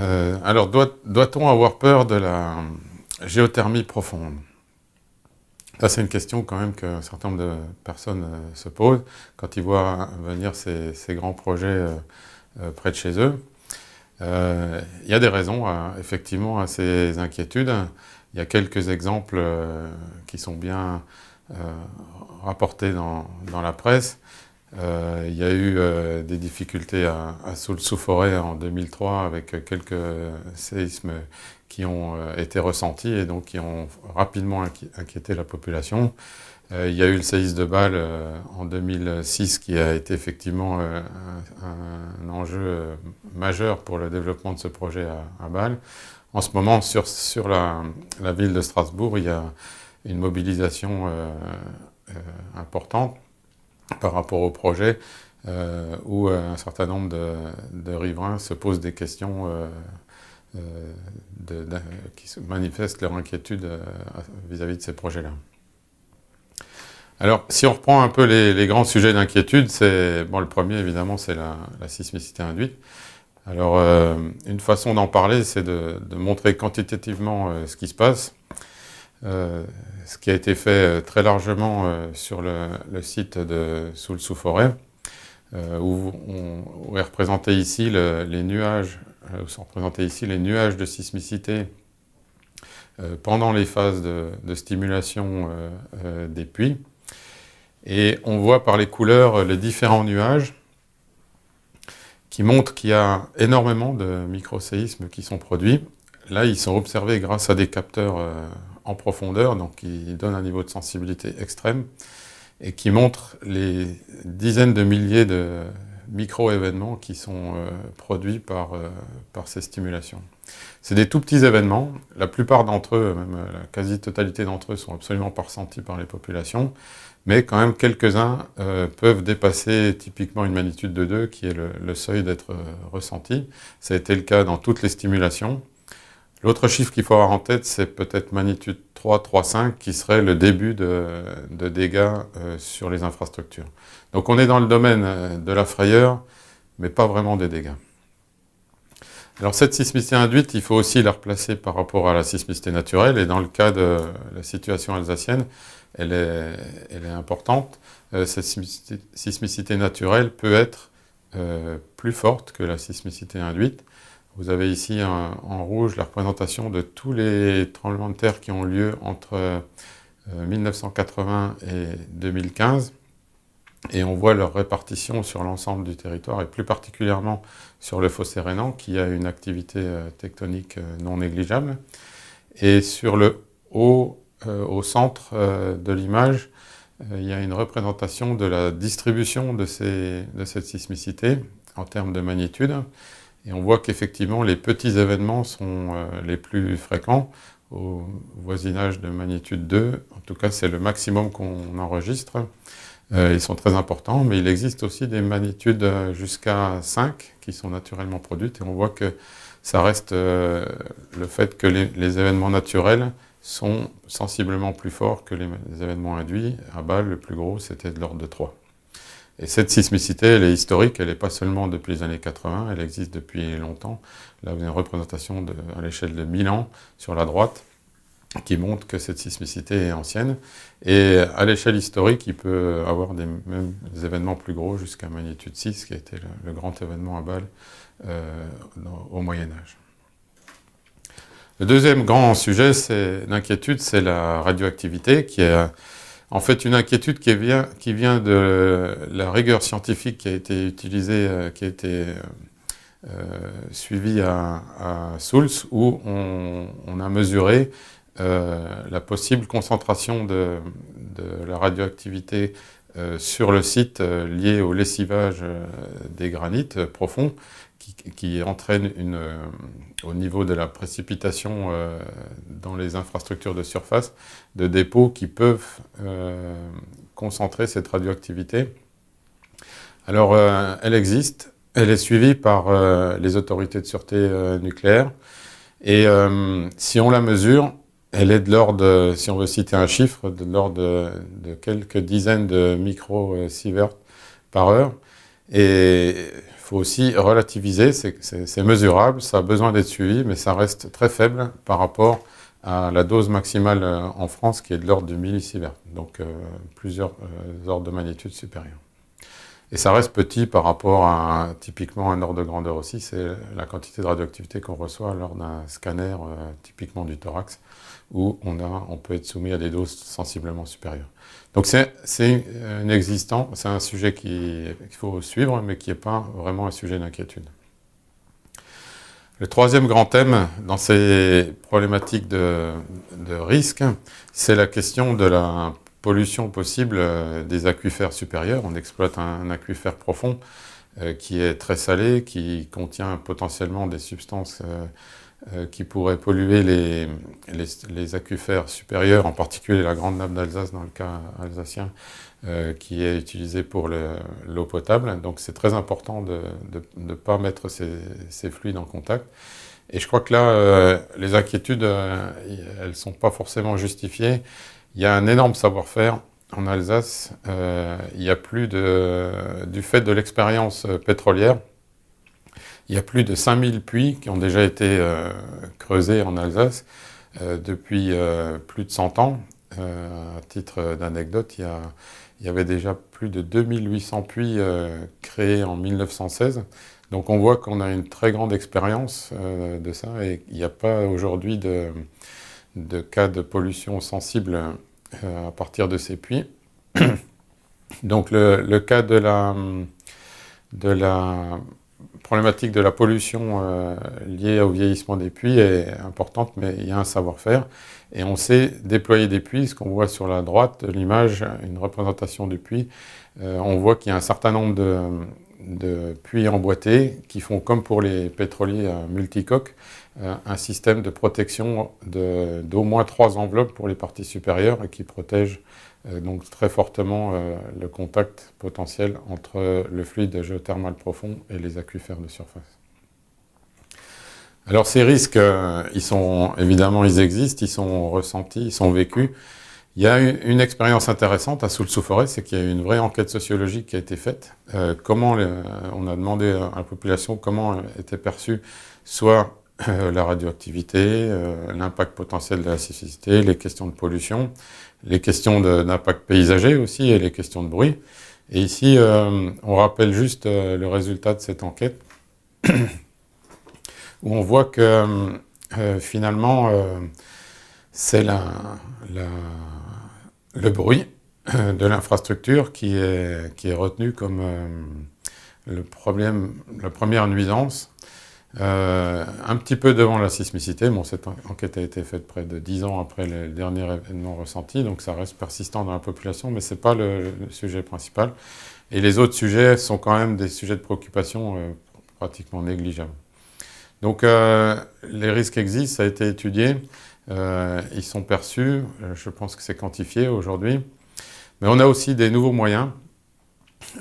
Euh, alors, doit-on avoir peur de la géothermie profonde Ça, c'est une question quand même qu'un certain nombre de personnes euh, se posent quand ils voient venir ces, grands projets euh, près de chez eux. Il y a des raisons, effectivement, à ces inquiétudes. Il y a quelques exemples qui sont bien rapportés dans la presse. Euh, il y a eu euh, des difficultés à, sous forêt en 2003 avec quelques séismes qui ont euh, été ressentis et donc qui ont rapidement inquiété la population. il y a eu le séisme de Bâle en 2006 qui a été effectivement un, enjeu majeur pour le développement de ce projet à, Bâle. En ce moment, sur, la, ville de Strasbourg, il y a une mobilisation importante par rapport au projet, euh, où euh, un certain nombre de, riverains se posent des questions euh, qui manifestent leur inquiétude vis-à-vis de ces projets-là. Alors, si on reprend un peu les, grands sujets d'inquiétude, c'est bon, le premier évidemment, c'est la, sismicité induite. Alors, une façon d'en parler, c'est de, montrer quantitativement ce qui se passe ce qui a été fait euh, très largement euh, sur le, site de Soul sous forêt, euh, où, ici les nuages, sont représentés ici les nuages de sismicité pendant les phases de, de stimulation des puits. Et on voit par les couleurs les différents nuages qui montrent qu'il y a énormément de micro microséismes qui sont produits. Là, ils sont observés grâce à des capteurs en profondeur, donc qui donne un niveau de sensibilité extrême et qui montre les dizaines de milliers de micro-événements qui sont euh, produits euh, par, ces stimulations. C'est des tout petits événements, la plupart d'entre eux, même euh, la quasi-totalité d'entre eux, sont absolument pas ressentis par les populations, mais quand même quelques-uns peuvent dépasser typiquement une magnitude de 2, qui est le seuil d'être ressenti. Ça a été le cas dans toutes les stimulations. L'autre chiffre qu'il faut avoir en tête, c'est peut-être magnitude 3, 3, 5, qui serait le début de, dégâts euh, sur les infrastructures. Donc on est dans le domaine euh, de la frayeur, mais pas vraiment des dégâts. Alors cette sismicité induite, il faut aussi la replacer par rapport à la sismicité naturelle, et dans le cas de la situation alsacienne, elle est, importante. Euh, cette sismicité, naturelle peut être plus forte que la sismicité induite. Vous avez ici euh, en rouge la représentation de tous les tremblements de terre qui ont lieu entre 1980 euh, et 2015. Et on voit leur répartition sur l'ensemble du territoire et plus particulièrement sur le fossé rénan qui a une activité euh, tectonique non négligeable. Et sur le haut, au centre de l'image, il y a une représentation de la distribution de cette sismicité en termes de magnitude. Et on voit qu'effectivement, les petits événements sont euh, les plus fréquents au voisinage de magnitude 2. En tout cas, c'est le maximum qu'on enregistre. Euh, ils sont très importants, mais il existe aussi des magnitudes euh, jusqu'à 5 qui sont naturellement produites. Et on voit que ça reste le fait que les, événements naturels sont sensiblement plus forts que les, événements induits. À Bâle, le plus gros, c'était de l'ordre de 3. Et cette sismicité, elle est historique, elle n'est pas seulement depuis les années 80, elle existe depuis longtemps. Là, vous avez une représentation à l'échelle de 1000 ans sur la droite qui montre que cette sismicité est ancienne. Et à l'échelle historique, il peut avoir des, mêmes événements plus gros jusqu'à magnitude 6, qui a été le, grand événement à Bâle euh, au Moyen Âge. Le deuxième grand sujet d'inquiétude, c'est la radioactivité, qui est en fait une inquiétude qui vient, de la rigueur scientifique qui a été utilisée, euh, qui a été euh, euh, suivie à, Soultz, où on, a mesuré la possible concentration de, la radioactivité sur le site lié au lessivage des granites profonds qui, entraîne euh, au niveau de la précipitation euh, dans les infrastructures de surface de dépôts qui peuvent euh, concentrer cette radioactivité. Alors, elle existe, elle est suivie par les autorités de sûreté nucléaire. Et si on la mesure, elle est de l'ordre, si on veut citer un chiffre, de l'ordre de, de, quelques dizaines de microsieverts par heure. Et il faut aussi relativiser, c'est mesurable, ça a besoin d'être suivi, mais ça reste très faible par rapport à la dose maximale euh, en France qui est de l'ordre du millisievert, donc euh, plusieurs euh, ordres de magnitude supérieurs. Et ça reste petit par rapport à typiquement un ordre de grandeur aussi, c'est la quantité de radioactivité qu'on reçoit lors d'un scanner euh, typiquement du thorax, où on, a, on peut être soumis à des doses sensiblement supérieures. Donc c'est un existant, c'est un sujet qu'il faut suivre, mais qui n'est pas vraiment un sujet d'inquiétude. Le troisième grand thème dans ces problématiques de risque, c'est la question de la pollution possible euh, des aquifères supérieurs. On exploite un, aquifère profond euh, qui est très salé, qui contient potentiellement des substances euh, qui pourraient polluer les, les, aquifères supérieurs, en particulier la grande nappe d'Alsace dans le cas alsacien, qui est utilisée pour l'eau potable. Donc c'est très important de ne pas mettre ces, fluides en contact. Et je crois que là, les inquiétudes, elles ne sont pas forcément justifiées. Il y a un énorme savoir-faire en Alsace. Euh, il y a plus de, du fait de l'expérience euh, pétrolière, il y a plus de 5000 puits qui ont déjà été euh, creusés en Alsace depuis plus de 100 ans. à titre d'anecdote, il, il, y avait déjà plus de 2800 puits créés en 1916. Donc on voit qu'on a une très grande expérience de ça et il n'y a pas aujourd'hui de de cas de pollution sensible euh, à partir de ces puits. Donc le, cas de la, problématique de la pollution euh, liée au vieillissement des puits est importante, mais il y a un savoir-faire. Et on sait déployer des puits, ce qu'on voit sur la droite l'image, une représentation du puits. Euh, on voit qu'il y a un certain nombre de, de, puits emboîtés qui font comme pour les pétroliers multicoques, euh, un système de protection d'au moins trois enveloppes pour les parties supérieures et qui protège euh, donc très fortement euh, le contact potentiel entre le fluide géothermal profond et les aquifères de surface. Alors ces risques, ils sont évidemment, ils existent, ils sont ressentis, ils sont vécus. Il y a une, expérience intéressante à sous forêt c'est qu'il y a eu une vraie enquête sociologique qui a été faite. comment on a demandé à la population comment était perçu soit euh, la radioactivité, euh, l'impact potentiel de la sismicité, les questions de pollution, les questions d'impact paysager aussi et les questions de bruit. Et ici, euh, on rappelle juste le résultat de cette enquête, où on voit que finalement, c'est le bruit de l'infrastructure qui est, qui est retenu comme le problème, la première nuisance. Euh, un petit peu devant la sismicité, cette enquête a été faite près de 10 ans après le dernier événement ressenti, donc ça reste persistant dans la population, mais ce n'est pas le, sujet principal. Et les autres sujets sont quand même des sujets de préoccupation euh, pratiquement négligeables. Donc euh, les risques existent, ça a été étudié, ils sont perçus, je pense que c'est quantifié aujourd'hui. Mais on a aussi des nouveaux moyens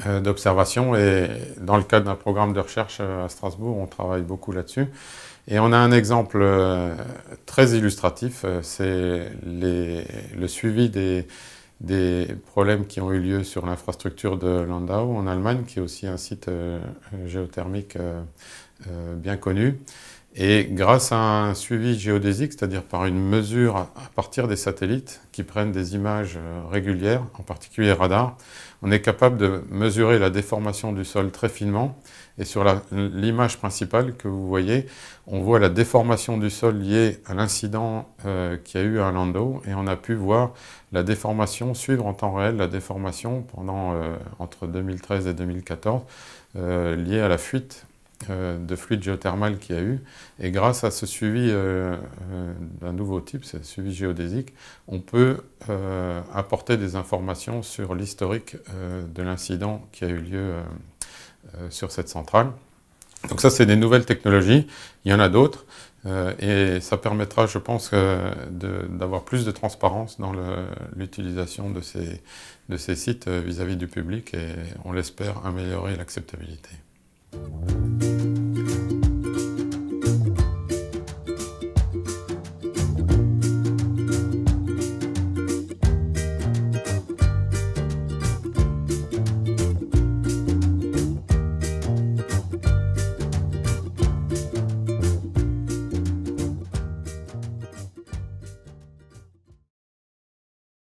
euh, d'observation. Et dans le cadre d'un programme de recherche euh, à Strasbourg, on travaille beaucoup là-dessus. Et on a un exemple euh, très illustratif, c'est le suivi des, problèmes qui ont eu lieu sur l'infrastructure de Landau en Allemagne, qui est aussi un site géothermique bien connu. Et grâce à un suivi géodésique, c'est-à-dire par une mesure à partir des satellites qui prennent des images euh, régulières, en particulier radar, on est capable de mesurer la déformation du sol très finement. Et sur l'image principale que vous voyez, on voit la déformation du sol liée à l'incident qui euh, qu'il y a eu à Lando. Et on a pu voir la déformation, suivre en temps réel la déformation pendant, euh, entre 2013 et 2014, liée à la fuite euh, de fluide géothermal qu'il y a eu. Et grâce à ce suivi euh, euh, d'un nouveau type, c'est suivi géodésique, on peut apporter des informations sur l'historique de l'incident qui a eu lieu sur cette centrale. Donc ça, c'est des nouvelles technologies. Il y en a d'autres. et ça permettra, je pense, d'avoir plus de transparence dans l'utilisation de ces sites vis à -vis du public et on l'espère améliorer l'acceptabilité. Thank you.